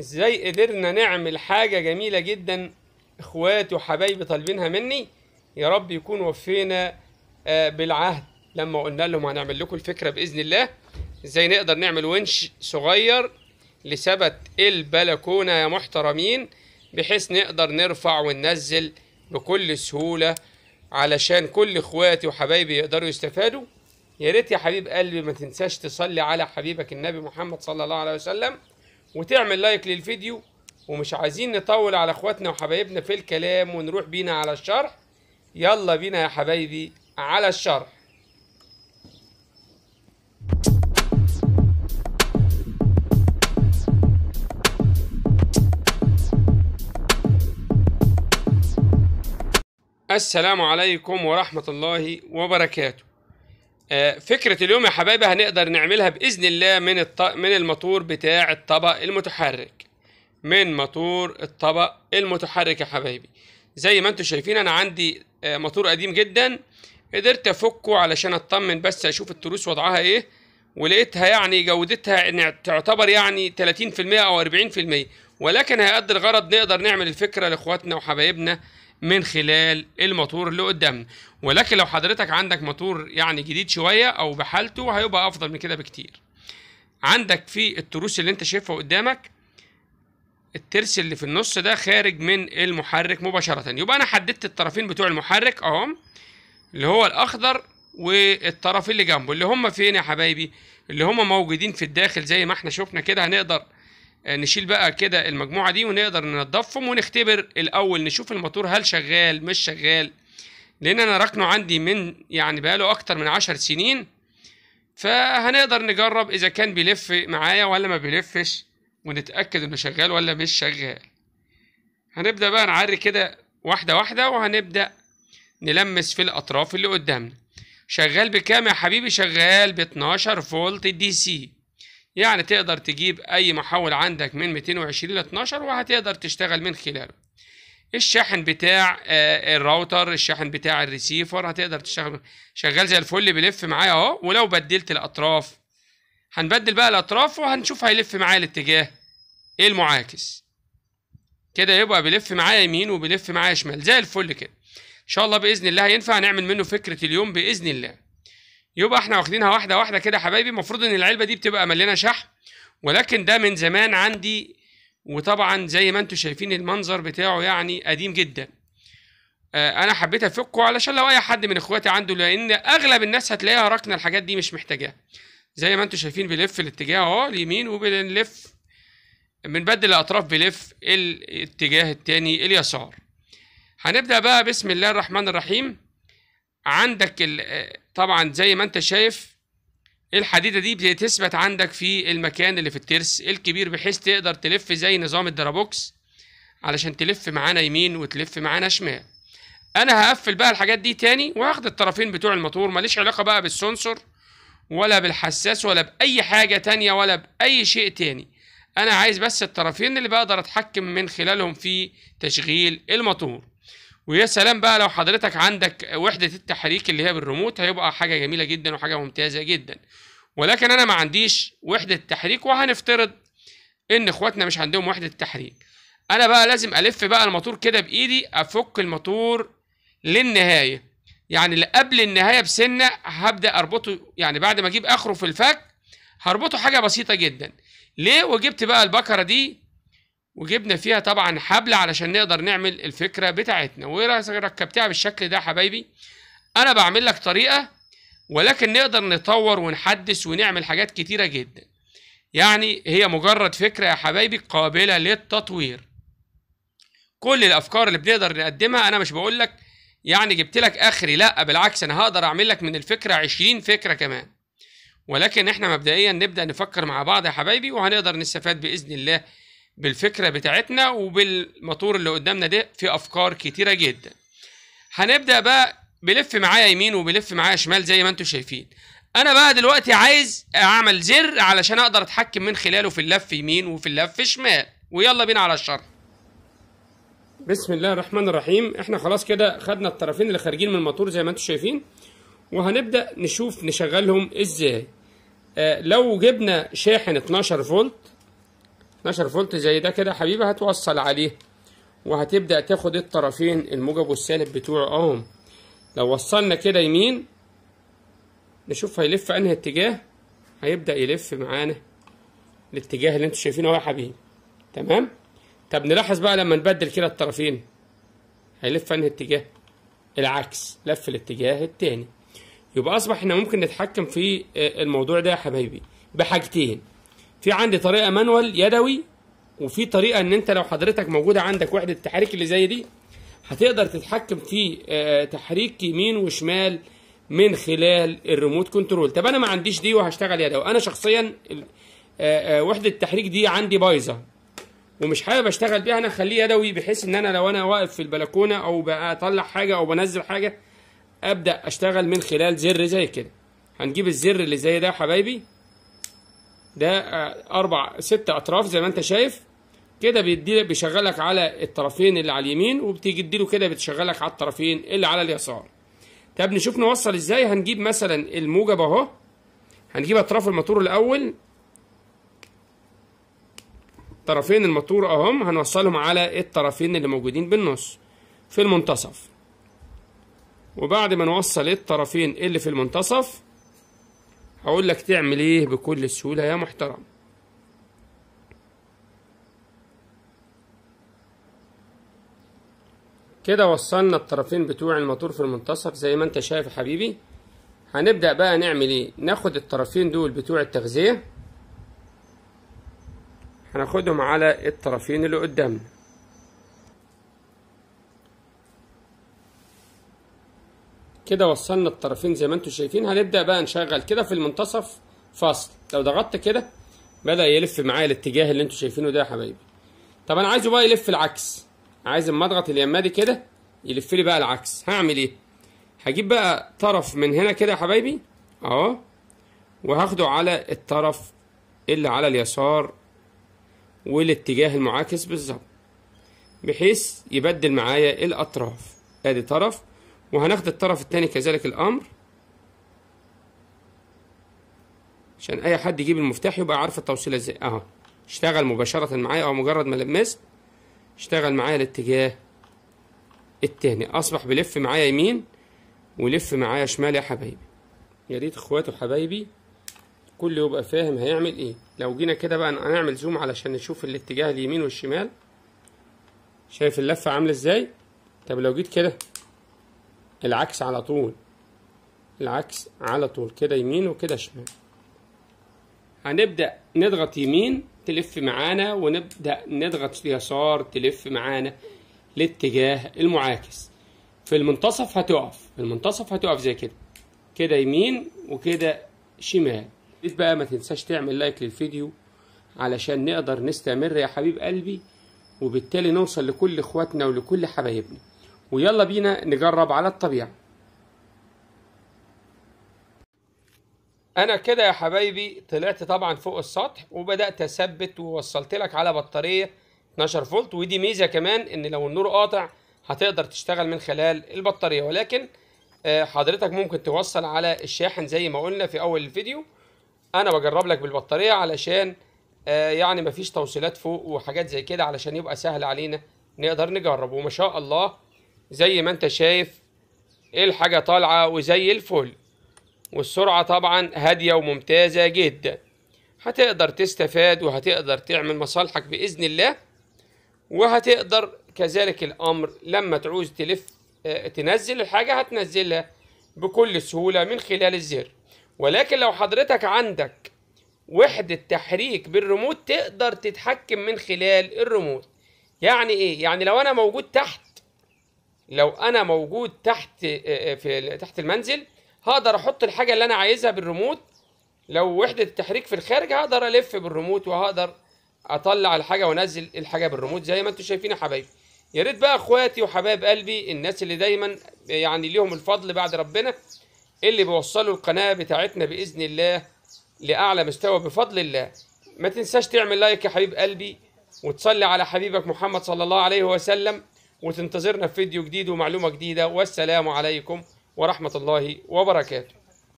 ازاي قدرنا نعمل حاجة جميلة جدا اخواتي وحبايبي طالبينها مني يا رب يكون وفينا آه، بالعهد لما قلنا لهم هنعمل لكم الفكرة بإذن الله ازاي نقدر نعمل ونش صغير لثبت البلكونة يا محترمين بحيث نقدر نرفع وننزل بكل سهولة علشان كل اخواتي وحبايبي يقدروا يستفادوا يا ريت يا حبيب قلبي ما تنساش تصلي على حبيبك النبي محمد صلى الله عليه وسلم وتعمل لايك للفيديو ومش عايزين نطول على اخواتنا وحبايبنا في الكلام ونروح بينا على الشرح يلا بينا يا حبايبي على الشرح السلام عليكم ورحمة الله وبركاته آه، فكرة اليوم يا حبايبي هنقدر نعملها بإذن الله من الط... من الماتور بتاع الطبق المتحرك من ماتور الطبق المتحرك يا حبايبي زي ما انتم شايفين انا عندي آه، ماتور قديم جدا قدرت افكه علشان اطمن بس اشوف التروس وضعها ايه ولقيتها يعني جودتها ان تعتبر يعني 30% او 40% ولكن هيقدر الغرض نقدر نعمل الفكرة لاخواتنا وحبايبنا من خلال الموتور اللي قدامنا ولكن لو حضرتك عندك موتور يعني جديد شويه او بحالته هيبقى افضل من كده بكتير عندك في التروس اللي انت شايفها قدامك الترس اللي في النص ده خارج من المحرك مباشره يبقى انا حددت الطرفين بتوع المحرك اهو اللي هو الاخضر والطرف اللي جنبه اللي هم فين يا حبايبي اللي هم موجودين في الداخل زي ما احنا شفنا كده هنقدر آه، نشيل بقى كده المجموعة دي ونقدر ننضفهم ونختبر الأول نشوف الموتور هل شغال مش شغال لأن أنا ركنه عندي من يعني بقاله أكتر من عشر سنين فهنقدر نجرب إذا كان بيلف معايا ولا ما بيلفش ونتأكد إنه شغال ولا مش شغال هنبدأ بقى نعري كده واحدة واحدة وهنبدأ نلمس في الأطراف اللي قدامنا شغال بكام يا حبيبي شغال ب 12 فولت دي سي يعني تقدر تجيب أي محول عندك من 220 ل 12 وهتقدر تشتغل من خلاله الشاحن بتاع آه، الراوتر الشاحن بتاع الريسيفر هتقدر تشتغل شغال زي الفل بيلف معايا اهو ولو بدلت الأطراف هنبدل بقى الأطراف وهنشوف هيلف معايا الاتجاه إيه المعاكس كده يبقى بيلف معايا يمين وبيلف معايا شمال زي الفل كده ان شاء الله باذن الله هينفع نعمل منه فكره اليوم باذن الله يبقى احنا واخدينها واحده واحده كده يا حبايبي المفروض ان العلبه دي بتبقى مليانه شحم ولكن ده من زمان عندي وطبعا زي ما انتم شايفين المنظر بتاعه يعني قديم جدا آه، انا حبيت افكه علشان لو اي حد من اخواتي عنده لان اغلب الناس هتلاقيها ركنه الحاجات دي مش محتاجاها زي ما انتم شايفين بيلف الاتجاه اهو اليمين وبنلف بنبدل الاطراف بلف الاتجاه التاني اليسار هنبدا بقى بسم الله الرحمن الرحيم عندك طبعا زي ما انت شايف الحديدة دي بتثبت عندك في المكان اللي في الترس الكبير بحيث تقدر تلف زي نظام الدرابوكس علشان تلف معانا يمين وتلف معانا شمال انا هقفل بقى الحاجات دي تاني واخد الطرفين بتوع الموتور ماليش علاقة بقى بالسنسور ولا بالحساس ولا بأي حاجة تانية ولا بأي شيء تاني انا عايز بس الطرفين اللي بقدر اتحكم من خلالهم في تشغيل الموتور ويا سلام بقى لو حضرتك عندك وحدة التحريك اللي هي بالريموت هيبقى حاجة جميلة جدا وحاجة ممتازة جدا ولكن أنا ما عنديش وحدة تحريك وهنفترض إن إخواتنا مش عندهم وحدة تحريك أنا بقى لازم ألف بقى الموتور كده بإيدي أفك الموتور للنهاية يعني قبل النهاية بسنة هبدأ أربطه يعني بعد ما أجيب آخره في الفك هربطه حاجة بسيطة جدا ليه وجبت بقى البكرة دي وجبنا فيها طبعا حبل علشان نقدر نعمل الفكرة بتاعتنا وركبتها بالشكل ده حبايبي انا بعمل لك طريقة ولكن نقدر نطور ونحدث ونعمل حاجات كتيرة جدا يعني هي مجرد فكرة يا حبايبي قابلة للتطوير كل الافكار اللي بنقدر نقدمها انا مش بقول لك يعني جبت لك اخري لا بالعكس انا هقدر اعمل لك من الفكره 20 فكره كمان ولكن احنا مبدئيا نبدا نفكر مع بعض يا حبايبي وهنقدر نستفاد باذن الله بالفكره بتاعتنا وبالموتور اللي قدامنا ده في افكار كتيره جدا هنبدا بقى بلف معايا يمين وبلف معايا شمال زي ما انتم شايفين انا بقى دلوقتي عايز اعمل زر علشان اقدر اتحكم من خلاله في اللف يمين وفي اللف شمال ويلا بينا على الشرح بسم الله الرحمن الرحيم احنا خلاص كده خدنا الطرفين اللي خارجين من الموتور زي ما انتم شايفين وهنبدا نشوف نشغلهم ازاي آه لو جبنا شاحن 12 فولت 12 فولت زي ده كده حبيبي هتوصل عليه وهتبدأ تاخد الطرفين الموجب والسالب بتوعه اهم لو وصلنا كده يمين نشوف هيلف انهي اتجاه هيبدأ يلف معانا الاتجاه اللي انتوا شايفينه اهو يا حبيبي تمام طب نلاحظ بقى لما نبدل كده الطرفين هيلف انهي اتجاه العكس لف الاتجاه التاني يبقى اصبح احنا ممكن نتحكم في آه، الموضوع ده يا حبايبي بحاجتين في عندي طريقه مانوال يدوي وفي طريقه ان انت لو حضرتك موجوده عندك وحده التحريك اللي زي دي هتقدر تتحكم في آه، تحريك يمين وشمال من خلال الريموت كنترول طب انا ما عنديش دي وهشتغل يدوي انا شخصيا آه، آه، وحده التحريك دي عندي بايظه ومش حابب اشتغل بيها انا اخليه يدوي بحيث ان انا لو انا واقف في البلكونه او بطلع حاجه او بنزل حاجه ابدا اشتغل من خلال زر زي كده هنجيب الزر اللي زي ده يا حبايبي ده آه، اربع ست اطراف زي ما انت شايف كده بيدي بيشغلك على الطرفين اللي على اليمين وبتيجي تديله كده بتشغلك على الطرفين اللي على اليسار طب نشوف نوصل ازاي هنجيب مثلا الموجب اهو هنجيب اطراف الماتور الاول طرفين الماتور اهم هنوصلهم على الطرفين اللي موجودين بالنص في المنتصف وبعد ما نوصل الطرفين اللي في المنتصف هقول لك تعمل ايه بكل سهولة يا محترم كده وصلنا الطرفين بتوع الموتور في المنتصف زي ما انت شايف يا حبيبي هنبدأ بقى نعمل ايه ناخد الطرفين دول بتوع التغذية هناخدهم على الطرفين اللي قدامنا كده وصلنا الطرفين زي ما انتم شايفين هنبدا بقى نشغل كده في المنتصف فصل لو ضغطت كده بدا يلف معايا الاتجاه اللي انتم شايفينه ده يا حبايبي طب انا عايزه بقى يلف العكس عايز اما اضغط اليمادي كده يلف لي بقى العكس هعمل ايه هجيب بقى طرف من هنا كده يا حبايبي اهو وهاخده على الطرف اللي على اليسار والاتجاه المعاكس بالظبط بحيث يبدل معايا الاطراف ادي طرف وهناخد الطرف الثاني كذلك الأمر عشان أي حد يجيب المفتاح يبقى عارف التوصيلة ازاي أهو اشتغل مباشرة معايا أو مجرد ما لمست اشتغل معايا الاتجاه التاني أصبح بلف معايا يمين ولف معايا شمال يا حبايبي يا ريت اخواتي وحبايبي كل يبقى فاهم هيعمل ايه لو جينا كده بقى هنعمل زوم علشان نشوف الاتجاه اليمين والشمال شايف اللفة عاملة ازاي طب لو جيت كده العكس على طول العكس على طول كده يمين وكده شمال هنبدأ نضغط يمين تلف معانا ونبدأ نضغط يسار تلف معانا الاتجاه المعاكس في المنتصف هتقف في المنتصف هتقف زي كده كده يمين وكده شمال بقى ما تنساش تعمل لايك للفيديو علشان نقدر نستمر يا حبيب قلبي وبالتالي نوصل لكل اخواتنا ولكل حبايبنا ويلا بينا نجرب على الطبيعة انا كده يا حبايبي طلعت طبعا فوق السطح وبدات اثبت ووصلت لك على بطاريه 12 فولت ودي ميزه كمان ان لو النور قاطع هتقدر تشتغل من خلال البطاريه ولكن آه، حضرتك ممكن توصل على الشاحن زي ما قلنا في اول الفيديو انا بجرب لك بالبطاريه علشان آه، يعني مفيش توصيلات فوق وحاجات زي كده علشان يبقى سهل علينا نقدر نجرب وما شاء الله زي ما انت شايف ايه الحاجة طالعة وزي الفل والسرعة طبعا هادية وممتازة جدا هتقدر تستفاد وهتقدر تعمل مصالحك بإذن الله وهتقدر كذلك الأمر لما تعوز تلف آه، تنزل الحاجة هتنزلها بكل سهولة من خلال الزر ولكن لو حضرتك عندك وحدة تحريك بالريموت تقدر تتحكم من خلال الريموت يعني ايه؟ يعني لو انا موجود تحت لو انا موجود تحت آه، آه، في تحت المنزل هقدر احط الحاجه اللي انا عايزها بالريموت لو وحده التحريك في الخارج هقدر الف بالريموت وهقدر اطلع الحاجه وانزل الحاجه بالريموت زي ما انتم شايفين يا حبايبي يا ريت بقى اخواتي وحبايب قلبي الناس اللي دايما يعني ليهم الفضل بعد ربنا اللي بيوصلوا القناه بتاعتنا باذن الله لاعلى مستوى بفضل الله ما تنساش تعمل لايك يا حبيب قلبي وتصلي على حبيبك محمد صلى الله عليه وسلم وتنتظرنا في فيديو جديد ومعلومة جديدة والسلام عليكم ورحمة الله وبركاته